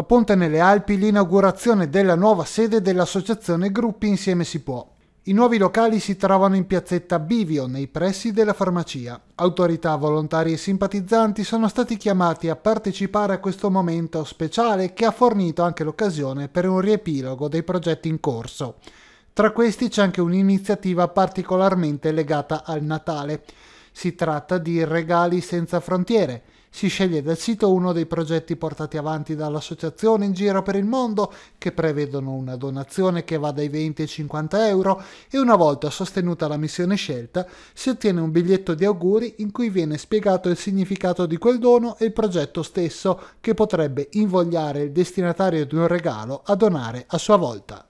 A Ponte nelle Alpi l'inaugurazione della nuova sede dell'associazione Gruppi Insieme Si Può. I nuovi locali si trovano in piazzetta Bivio, nei pressi della farmacia. Autorità, volontari e simpatizzanti sono stati chiamati a partecipare a questo momento speciale che ha fornito anche l'occasione per un riepilogo dei progetti in corso. Tra questi c'è anche un'iniziativa particolarmente legata al Natale. Si tratta di Regali senza frontiere, si sceglie dal sito uno dei progetti portati avanti dall'associazione in giro per il mondo, che prevedono una donazione che va dai 20 ai 50 euro e una volta sostenuta la missione scelta si ottiene un biglietto di auguri in cui viene spiegato il significato di quel dono e il progetto stesso che potrebbe invogliare il destinatario di un regalo a donare a sua volta.